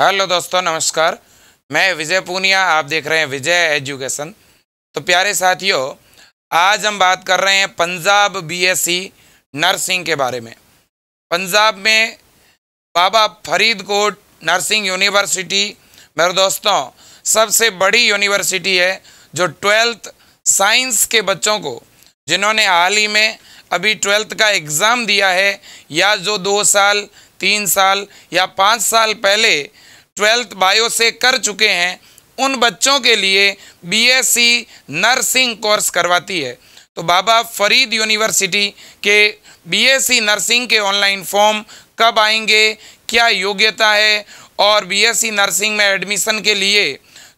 hello दोस्तों नमस्कार मैं विजय पूनिया आप देख रहे हैं विजय एजुकेशन तो प्यारे साथियों आज हम बात कर रहे हैं पंजाब बीएससी नर्सिंग के बारे में पंजाब में बाबा फरीदकोट नर्सिंग यूनिवर्सिटी मेरे दोस्तों सबसे बड़ी यूनिवर्सिटी है जो ट्वेल्थ साइंस के बच्चों को जिन्होंने हाल ही में अभी ट्वेल्थ का एग्ज़ाम दिया है या जो दो साल तीन साल या पाँच साल पहले ट्वेल्थ बायो से कर चुके हैं उन बच्चों के लिए बीएससी नर्सिंग कोर्स करवाती है तो बाबा फरीद यूनिवर्सिटी के बीएससी नर्सिंग के ऑनलाइन फॉर्म कब आएंगे क्या योग्यता है और बीएससी नर्सिंग में एडमिशन के लिए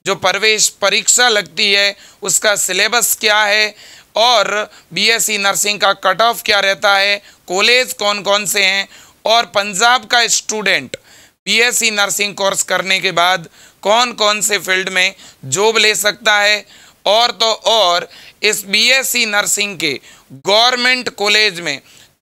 जो प्रवेश परीक्षा लगती है उसका सिलेबस क्या है और बीएससी नर्सिंग का कट ऑफ क्या रहता है कॉलेज कौन कौन से हैं और पंजाब का स्टूडेंट बीएससी नर्सिंग कोर्स करने के बाद कौन कौन से फील्ड में जॉब ले सकता है और तो और इस बीएससी नर्सिंग के गवर्नमेंट कॉलेज में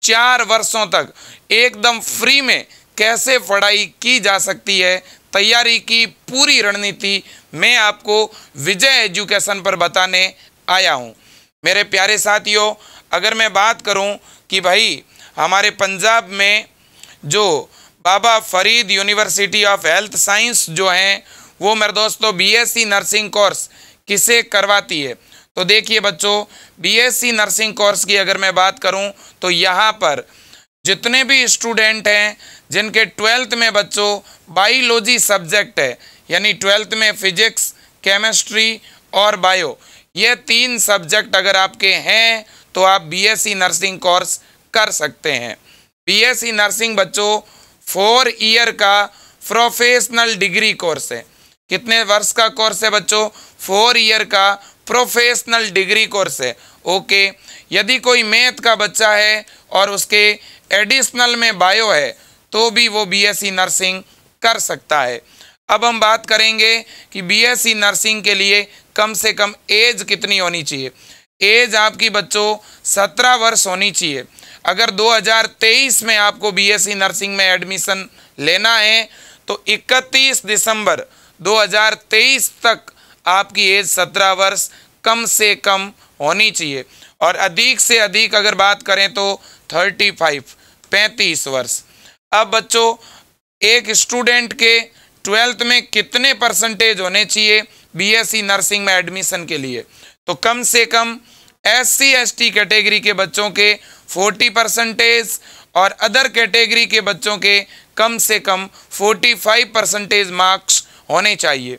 चार वर्षों तक एकदम फ्री में कैसे पढ़ाई की जा सकती है तैयारी की पूरी रणनीति मैं आपको विजय एजुकेशन पर बताने आया हूँ मेरे प्यारे साथियों अगर मैं बात करूँ कि भाई हमारे पंजाब में जो Baba Farid university of health science जो हैं वो मेरे दोस्तों बीएससी नर्सिंग कोर्स किसे करवाती है तो देखिए बच्चों बीएससी नर्सिंग कोर्स की अगर मैं बात करूं तो यहाँ पर जितने भी स्टूडेंट हैं जिनके ट्वेल्थ में बच्चों बायोलॉजी सब्जेक्ट है यानी ट्वेल्थ में फिजिक्स केमिस्ट्री और बायो ये तीन सब्जेक्ट अगर आपके हैं तो आप बीएससी नर्सिंग कोर्स कर सकते हैं बीएससी नर्सिंग बच्चों फोर ईयर का प्रोफेशनल डिग्री कोर्स है कितने वर्ष का कोर्स है बच्चों फोर ईयर का प्रोफेशनल डिग्री कोर्स है ओके यदि कोई मैथ का बच्चा है और उसके एडिशनल में बायो है तो भी वो बीएससी e नर्सिंग कर सकता है अब हम बात करेंगे कि बीएससी e नर्सिंग के लिए कम से कम एज कितनी होनी चाहिए एज आपकी बच्चों सत्रह वर्ष होनी चाहिए अगर 2023 में आपको बीएससी e नर्सिंग में एडमिशन लेना है तो 31 दिसंबर 2023 तक आपकी एज 17 वर्ष कम से कम होनी चाहिए और अधिक से अधिक अगर बात करें तो 35 पैंतीस वर्ष अब बच्चों एक स्टूडेंट के ट्वेल्थ में कितने परसेंटेज होने चाहिए बीएससी e नर्सिंग में एडमिशन के लिए तो कम से कम S C S T category के बच्चों के 40 परसेंटेज और अदर कैटेगरी के बच्चों के कम से कम 45 परसेंटेज मार्क्स होने चाहिए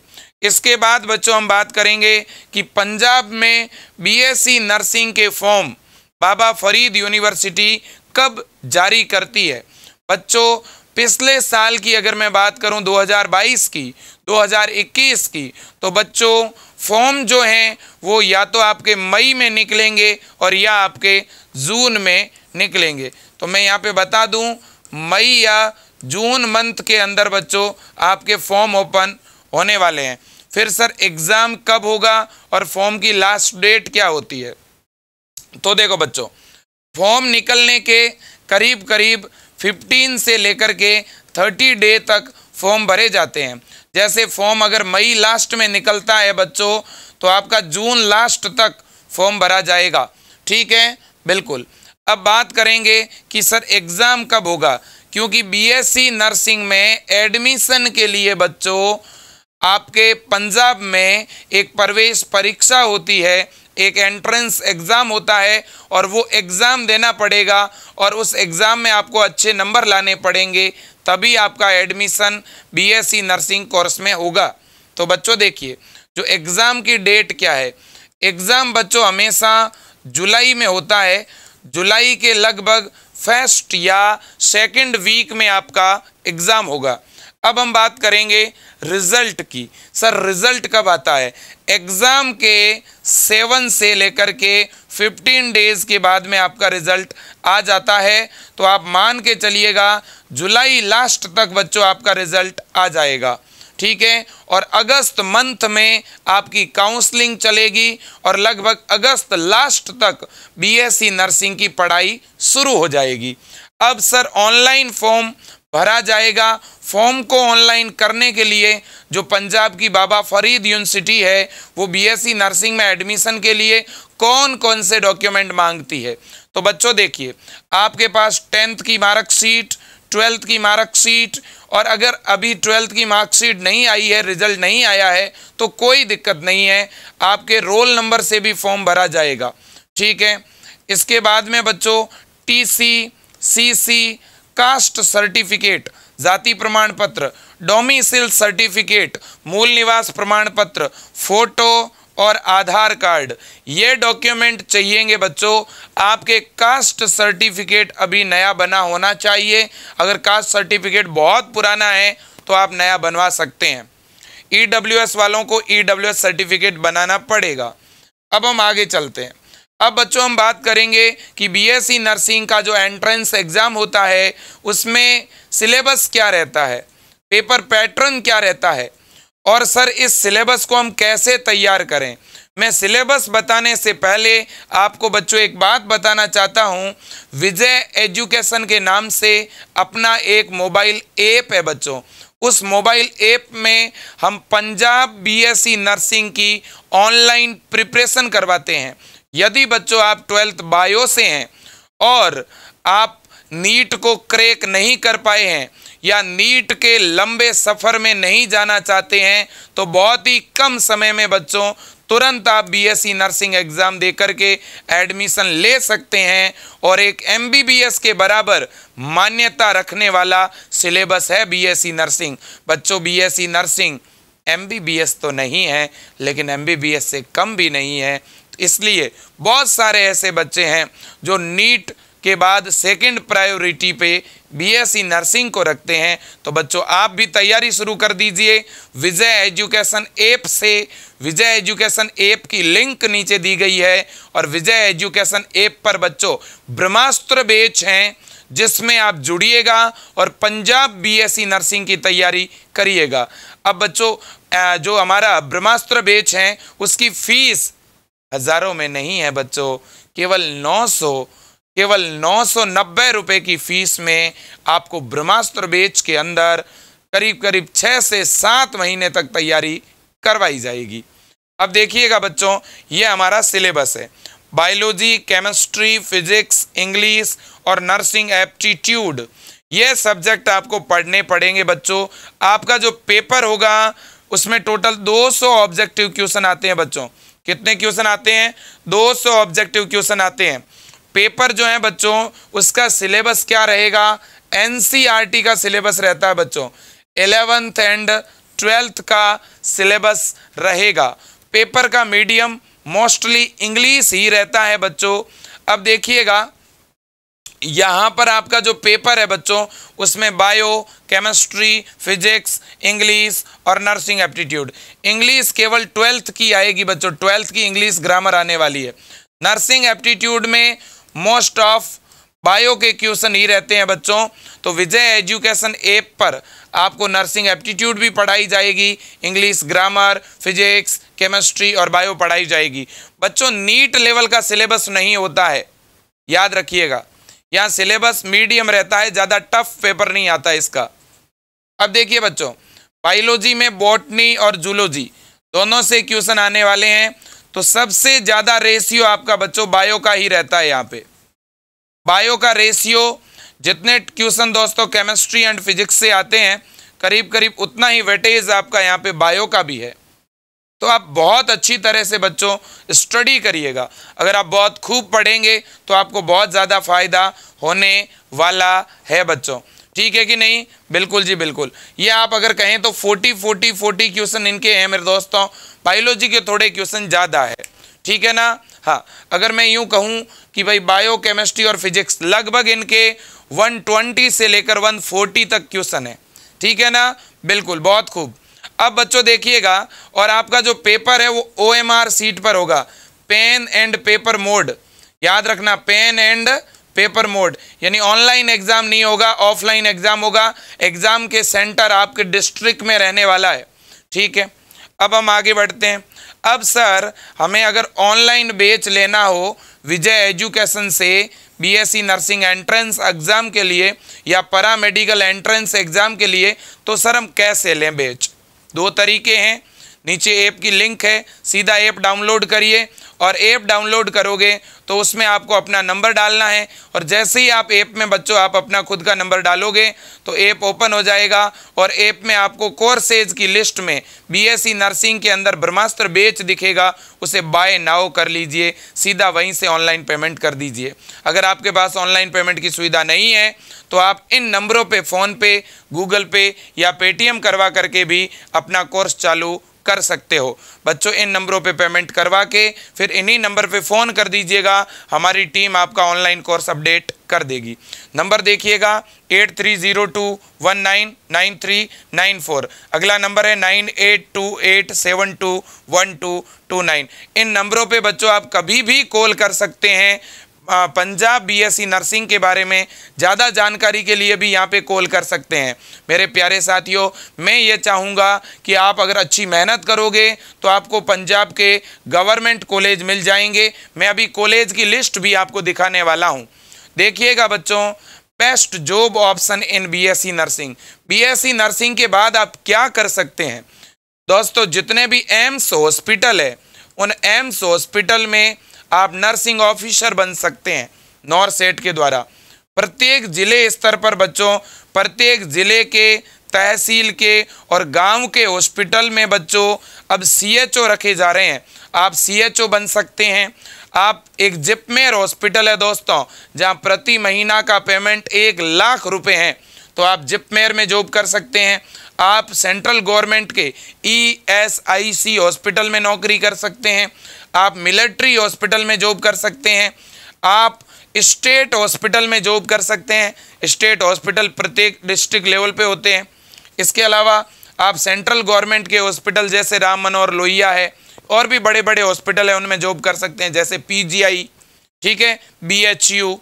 इसके बाद बच्चों हम बात करेंगे कि पंजाब में बीएससी नर्सिंग के फॉर्म बाबा फरीद यूनिवर्सिटी कब जारी करती है बच्चों पिछले साल की अगर मैं बात करूं 2022 की 2021 की तो बच्चों फॉर्म जो हैं वो या तो आपके मई में निकलेंगे और या आपके जून में निकलेंगे तो मैं यहाँ पे बता दूँ मई या जून मंथ के अंदर बच्चों आपके फॉर्म ओपन होने वाले हैं फिर सर एग्ज़ाम कब होगा और फॉर्म की लास्ट डेट क्या होती है तो देखो बच्चों फॉर्म निकलने के करीब करीब 15 से लेकर के 30 डे तक फॉर्म भरे जाते हैं जैसे फॉर्म अगर मई लास्ट में निकलता है बच्चों तो आपका जून लास्ट तक फॉर्म भरा जाएगा ठीक है बिल्कुल अब बात करेंगे कि सर एग्ज़ाम कब होगा क्योंकि बीएससी e नर्सिंग में एडमिशन के लिए बच्चों आपके पंजाब में एक प्रवेश परीक्षा होती है एक एंट्रेंस एग्ज़ाम होता है और वो एग्ज़ाम देना पड़ेगा और उस एग्ज़ाम में आपको अच्छे नंबर लाने पड़ेंगे तभी आपका एडमिशन बीएससी नर्सिंग कोर्स में होगा तो बच्चों देखिए जो एग्ज़ाम की डेट क्या है एग्ज़ाम बच्चों हमेशा जुलाई में होता है जुलाई के लगभग फर्स्ट या सेकेंड वीक में आपका एग्ज़ाम होगा अब हम बात करेंगे रिजल्ट की सर रिजल्ट कब आता है एग्ज़ाम के सेवन से लेकर के फिफ्टीन डेज़ के बाद में आपका रिज़ल्ट आ जाता है तो आप मान के चलिएगा जुलाई लास्ट तक बच्चों आपका रिज़ल्ट आ जाएगा ठीक है और अगस्त मंथ में आपकी काउंसलिंग चलेगी और लगभग अगस्त लास्ट तक बीएससी e नर्सिंग की पढ़ाई शुरू हो जाएगी अब सर ऑनलाइन फॉर्म भरा जाएगा फॉर्म को ऑनलाइन करने के लिए जो पंजाब की बाबा फरीद यूनिवर्सिटी है वो बीएससी e नर्सिंग में एडमिशन के लिए कौन कौन से डॉक्यूमेंट मांगती है तो बच्चों देखिए आपके पास टेंथ की मार्कशीट ट्वेल्थ की मार्कशीट और अगर अभी ट्वेल्थ की मार्कशीट नहीं आई है रिजल्ट नहीं आया है तो कोई दिक्कत नहीं है आपके रोल नंबर से भी फॉर्म भरा जाएगा ठीक है इसके बाद में बच्चों T C C caste certificate जाति प्रमाण पत्र डोमिसिल सर्टिफिकेट मूल निवास प्रमाण पत्र फोटो और आधार कार्ड ये डॉक्यूमेंट चाहिएंगे बच्चों आपके कास्ट सर्टिफिकेट अभी नया बना होना चाहिए अगर कास्ट सर्टिफिकेट बहुत पुराना है तो आप नया बनवा सकते हैं ई e वालों को ई e सर्टिफिकेट बनाना पड़ेगा अब हम आगे चलते हैं अब बच्चों हम बात करेंगे कि बीएससी e नर्सिंग का जो एंट्रेंस एग्ज़ाम होता है उसमें सिलेबस क्या रहता है पेपर पैटर्न क्या रहता है और सर इस सिलेबस को हम कैसे तैयार करें मैं सिलेबस बताने से पहले आपको बच्चों एक बात बताना चाहता हूँ विजय एजुकेशन के नाम से अपना एक मोबाइल ऐप है बच्चों उस मोबाइल ऐप में हम पंजाब बीएससी e नर्सिंग की ऑनलाइन प्रिपरेशन करवाते हैं यदि बच्चों आप ट्वेल्थ बायो से हैं और आप नीट को क्रेक नहीं कर पाए हैं या नीट के लंबे सफ़र में नहीं जाना चाहते हैं तो बहुत ही कम समय में बच्चों तुरंत आप बीएससी e नर्सिंग एग्ज़ाम दे करके एडमिशन ले सकते हैं और एक एमबीबीएस के बराबर मान्यता रखने वाला सिलेबस है बीएससी e नर्सिंग बच्चों बीएससी e नर्सिंग एमबीबीएस तो नहीं है लेकिन एमबीबीएस से कम भी नहीं है इसलिए बहुत सारे ऐसे बच्चे हैं जो नीट के बाद सेकंड प्रायोरिटी पे बीएससी नर्सिंग e को रखते हैं तो बच्चों आप भी तैयारी शुरू कर दीजिए विजय एजुकेशन ऐप से विजय एजुकेशन ऐप की लिंक नीचे दी गई है और विजय एजुकेशन ऐप पर बच्चों ब्रह्मास्त्र बेच हैं जिसमें आप जुड़िएगा और पंजाब बीएससी नर्सिंग e की तैयारी करिएगा अब बच्चों जो हमारा ब्रह्मास्त्र बेच हैं उसकी फीस हज़ारों में नहीं है बच्चों केवल 900 केवल 990 रुपये की फीस में आपको ब्रह्मास्त्र बेच के अंदर करीब करीब छः से सात महीने तक तैयारी करवाई जाएगी अब देखिएगा बच्चों ये हमारा सिलेबस है बायोलॉजी केमिस्ट्री फिजिक्स इंग्लिश और नर्सिंग एप्टीट्यूड ये सब्जेक्ट आपको पढ़ने पड़ेंगे बच्चों आपका जो पेपर होगा उसमें टोटल 200 ऑब्जेक्टिव क्वेश्चन आते हैं बच्चों कितने क्वेश्चन आते हैं 200 ऑब्जेक्टिव क्वेश्चन आते हैं पेपर जो है बच्चों उसका सिलेबस क्या रहेगा एन e का सिलेबस रहता है बच्चों एलेवेंथ एंड ट्वेल्थ का सिलेबस रहेगा पेपर का मीडियम मोस्टली इंग्लिश ही रहता है बच्चों अब देखिएगा यहाँ पर आपका जो पेपर है बच्चों उसमें बायो केमिस्ट्री फिजिक्स इंग्लिश और नर्सिंग एप्टीट्यूड इंग्लिश केवल ट्वेल्थ की आएगी बच्चों ट्वेल्थ की इंग्लिश ग्रामर आने वाली है नर्सिंग एप्टीट्यूड में मोस्ट ऑफ बायो के क्वेश्चन ही रहते हैं बच्चों तो विजय एजुकेशन ऐप पर आपको नर्सिंग एप्टीट्यूड भी पढ़ाई जाएगी इंग्लिश ग्रामर फिजिक्स केमिस्ट्री और बायो पढ़ाई जाएगी बच्चों नीट लेवल का सिलेबस नहीं होता है याद रखिएगा यहाँ सिलेबस मीडियम रहता है ज़्यादा टफ पेपर नहीं आता इसका अब देखिए बच्चों बायोलॉजी में बॉटनी और जूलॉजी दोनों से क्वेश्चन आने वाले हैं तो सबसे ज़्यादा रेशियो आपका बच्चों बायो का ही रहता है यहाँ पे बायो का रेशियो जितने क्वेश्चन दोस्तों केमिस्ट्री एंड फिजिक्स से आते हैं करीब करीब उतना ही वेटेज आपका यहाँ पे बायो का भी है तो आप बहुत अच्छी तरह से बच्चों स्टडी करिएगा अगर आप बहुत खूब पढ़ेंगे तो आपको बहुत ज़्यादा फ़ायदा होने वाला है बच्चों ठीक है कि नहीं बिल्कुल जी बिल्कुल ये आप अगर कहें तो फोर्टी फोर्टी फोर्टी क्वेश्चन इनके हैं मेरे दोस्तों बायोलॉजी के थोड़े क्वेश्चन ज़्यादा है ठीक है ना हाँ अगर मैं यूँ कहूँ कि भाई बायो केमिस्ट्री और फिजिक्स लगभग इनके वन से लेकर वन तक क्वेश्चन है ठीक है ना बिल्कुल बहुत खूब अब बच्चों देखिएगा और आपका जो पेपर है वो ओ एम आर सीट पर होगा पेन एंड पेपर मोड याद रखना पेन एंड पेपर मोड यानी ऑनलाइन एग्ज़ाम नहीं होगा ऑफलाइन एग्ज़ाम होगा एग्ज़ाम के सेंटर आपके डिस्ट्रिक्ट में रहने वाला है ठीक है अब हम आगे बढ़ते हैं अब सर हमें अगर ऑनलाइन बेच लेना हो विजय एजुकेशन से बीएससी नर्सिंग एंट्रेंस एग्ज़ाम के लिए या पैरा मेडिकल एंट्रेंस एग्ज़ाम के लिए तो सर हम कैसे लें बेच दो तरीके हैं नीचे ऐप की लिंक है सीधा ऐप डाउनलोड करिए और ऐप डाउनलोड करोगे तो उसमें आपको अपना नंबर डालना है और जैसे ही आप ऐप में बच्चों आप अपना खुद का नंबर डालोगे तो ऐप ओपन हो जाएगा और ऐप में आपको कोर्सेज की लिस्ट में बीएससी नर्सिंग e के अंदर ब्रह्मास्त्र बेच दिखेगा उसे बाय नाउ कर लीजिए सीधा वहीं से ऑनलाइन पेमेंट कर दीजिए अगर आपके पास ऑनलाइन पेमेंट की सुविधा नहीं है तो आप इन नंबरों पर फ़ोनपे गूगल पे या पेटीएम करवा करके भी अपना कोर्स चालू कर सकते हो बच्चों इन नंबरों पे पेमेंट करवा के फिर इन्हीं नंबर पे फ़ोन कर दीजिएगा हमारी टीम आपका ऑनलाइन कोर्स अपडेट कर देगी नंबर देखिएगा eight three zero two one nine nine three nine four अगला नंबर है nine eight two eight seven two one two two nine इन नंबरों पे बच्चों आप कभी भी कॉल कर सकते हैं पंजाब बीएससी नर्सिंग के बारे में ज़्यादा जानकारी के लिए भी यहाँ पे कॉल कर सकते हैं मेरे प्यारे साथियों मैं ये चाहूँगा कि आप अगर अच्छी मेहनत करोगे तो आपको पंजाब के गवर्नमेंट कॉलेज मिल जाएंगे मैं अभी कॉलेज की लिस्ट भी आपको दिखाने वाला हूँ देखिएगा बच्चों best job option in BSc nursing BSc nursing के बाद आप क्या कर सकते हैं दोस्तों जितने भी एम्स हॉस्पिटल है उन एम्स हॉस्पिटल में आप नर्सिंग ऑफिसर बन सकते हैं नॉर सेट के द्वारा प्रत्येक ज़िले स्तर पर बच्चों प्रत्येक ज़िले के तहसील के और गांव के हॉस्पिटल में बच्चों अब सीएचओ रखे जा रहे हैं आप सीएचओ बन सकते हैं आप एक जिपमेर हॉस्पिटल है दोस्तों जहां प्रति महीना का पेमेंट एक लाख रुपए हैं तो आप जिपमेर में जॉब कर सकते हैं आप सेंट्रल गवर्नमेंट के E S I C hospital में नौकरी कर सकते हैं आप मिलिट्री हॉस्पिटल में जॉब कर सकते हैं आप स्टेट हॉस्पिटल में जॉब कर सकते हैं स्टेट हॉस्पिटल प्रत्येक डिस्ट्रिक्ट लेवल पे होते हैं इसके अलावा आप सेंट्रल गवर्नमेंट के हॉस्पिटल जैसे राम मनोहर लोहिया है और भी बड़े बड़े हॉस्पिटल हैं उनमें जॉब कर सकते हैं जैसे पीजीआई ठीक है बीएचयू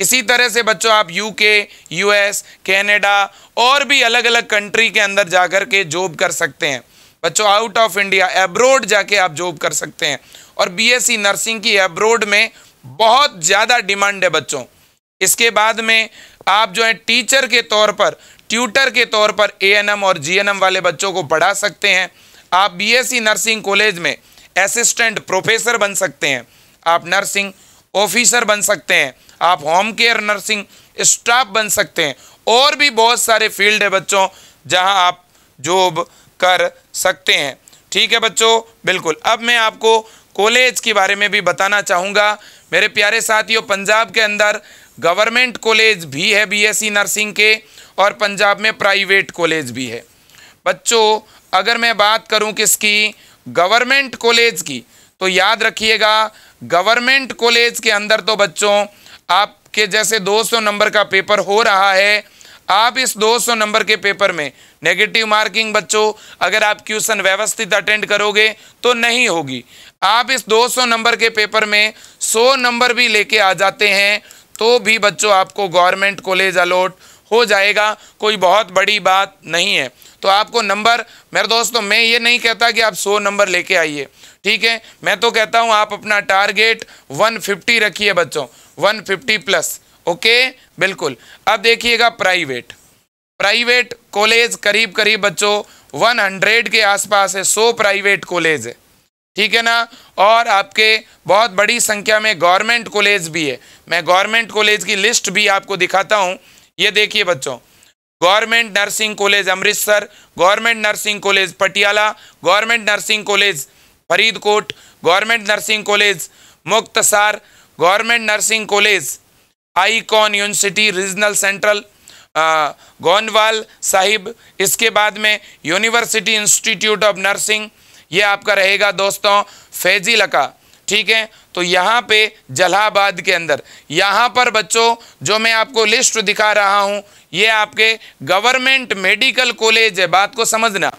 इसी तरह से बच्चों आप यूके यूएस कनाडा और भी अलग अलग कंट्री के अंदर जाकर के जॉब कर सकते हैं बच्चों आउट ऑफ इंडिया एब्रोड जाके आप जॉब कर सकते हैं और बीएससी नर्सिंग की एब्रोड में बहुत ज़्यादा डिमांड है बच्चों इसके बाद में आप जो है टीचर के तौर पर ट्यूटर के तौर पर ए और जी वाले बच्चों को पढ़ा सकते हैं आप बी नर्सिंग कॉलेज में असिस्टेंट प्रोफेसर बन सकते हैं आप नर्सिंग ऑफिसर बन सकते हैं आप होम केयर नर्सिंग स्टाफ बन सकते हैं और भी बहुत सारे फील्ड है बच्चों जहां आप जॉब कर सकते हैं ठीक है बच्चों बिल्कुल अब मैं आपको कॉलेज के बारे में भी बताना चाहूँगा मेरे प्यारे साथियों पंजाब के अंदर गवर्नमेंट कॉलेज भी है बीएससी नर्सिंग e के और पंजाब में प्राइवेट कॉलेज भी है बच्चों अगर मैं बात करूं किसकी गवर्नमेंट कॉलेज की तो याद रखिएगा गवर्नमेंट कॉलेज के अंदर तो बच्चों आपके जैसे 200 नंबर का पेपर हो रहा है आप इस 200 नंबर के पेपर में नेगेटिव मार्किंग बच्चों अगर आप क्वेश्चन व्यवस्थित अटेंड करोगे तो नहीं होगी आप इस 200 नंबर के पेपर में 100 नंबर भी लेके आ जाते हैं तो भी बच्चों आपको गवर्नमेंट कॉलेज अलॉट हो जाएगा कोई बहुत बड़ी बात नहीं है तो आपको नंबर मेरे दोस्तों मैं ये नहीं कहता कि आप 100 नंबर लेके आइए ठीक है मैं तो कहता हूं आप अपना टारगेट 150 रखिए बच्चों 150 प्लस ओके बिल्कुल अब देखिएगा प्राइवेट प्राइवेट कॉलेज करीब करीब बच्चों 100 के आसपास है 100 प्राइवेट कॉलेज है ठीक है ना और आपके बहुत बड़ी संख्या में गवर्नमेंट कॉलेज भी है मैं गवर्नमेंट कॉलेज की लिस्ट भी आपको दिखाता हूँ ये देखिए बच्चों government nursing college Amritsar government nursing college Patiala government nursing college Faridkot government nursing college Muktsar government nursing college icon university regional central Goindwal Sahib इसके बाद में यूनिवर्सिटी इंस्टीट्यूट ऑफ नर्सिंग ये आपका रहेगा दोस्तों फैजी लका ठीक है तो यहाँ पे जलाहाबाद के अंदर यहाँ पर बच्चों जो मैं आपको लिस्ट दिखा रहा हूँ ये आपके गवर्नमेंट मेडिकल कॉलेज है बात को समझना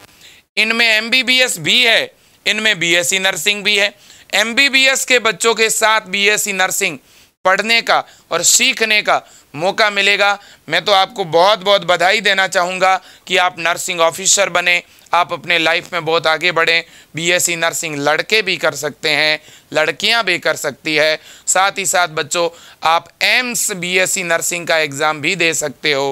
इनमें एमबीबीएस भी है इनमें बीएससी e नर्सिंग भी है एमबीबीएस के बच्चों के साथ बीएससी e नर्सिंग पढ़ने का और सीखने का मौका मिलेगा मैं तो आपको बहुत बहुत बधाई देना चाहूँगा कि आप नर्सिंग ऑफिसर बने आप अपने लाइफ में बहुत आगे बढ़ें बीएससी e नर्सिंग लड़के भी कर सकते हैं लड़कियां भी कर सकती है साथ ही साथ बच्चों आप एम्स बीएससी नर्सिंग का एग्ज़ाम भी दे सकते हो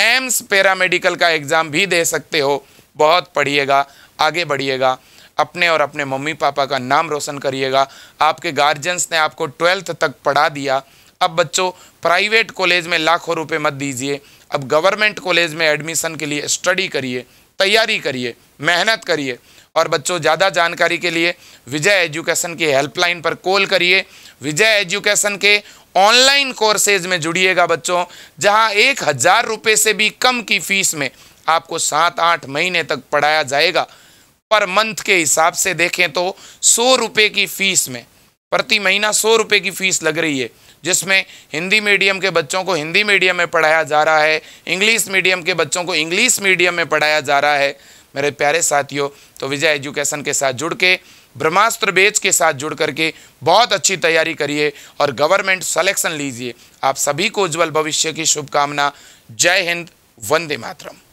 एम्स पैरामेडिकल का एग्ज़ाम भी दे सकते हो बहुत पढ़िएगा आगे बढ़िएगा अपने और अपने मम्मी पापा का नाम रोशन करिएगा आपके गार्जियंस ने आपको ट्वेल्थ तक पढ़ा दिया अब बच्चों प्राइवेट कॉलेज में लाखों रुपए मत दीजिए अब गवर्नमेंट कॉलेज में एडमिशन के लिए स्टडी करिए तैयारी करिए मेहनत करिए और बच्चों ज़्यादा जानकारी के लिए विजय एजुकेशन की हेल्पलाइन पर कॉल करिए विजय एजुकेशन के ऑनलाइन कोर्सेज में जुड़िएगा बच्चों जहां एक हज़ार रुपये से भी कम की फ़ीस में आपको सात आठ महीने तक पढ़ाया जाएगा पर मंथ के हिसाब से देखें तो सौ रुपये की फ़ीस में प्रति महीना सौ रुपये की फ़ीस लग रही है जिसमें हिंदी मीडियम के बच्चों को हिंदी मीडियम में पढ़ाया जा रहा है इंग्लिश मीडियम के बच्चों को इंग्लिश मीडियम में पढ़ाया जा रहा है मेरे प्यारे साथियों तो विजय एजुकेशन के साथ जुड़ के ब्रह्मास्त्र बेच के साथ जुड़ करके बहुत अच्छी तैयारी करिए और गवर्नमेंट सलेक्शन लीजिए आप सभी को उज्ज्वल भविष्य की शुभकामना जय हिंद वंदे मातरम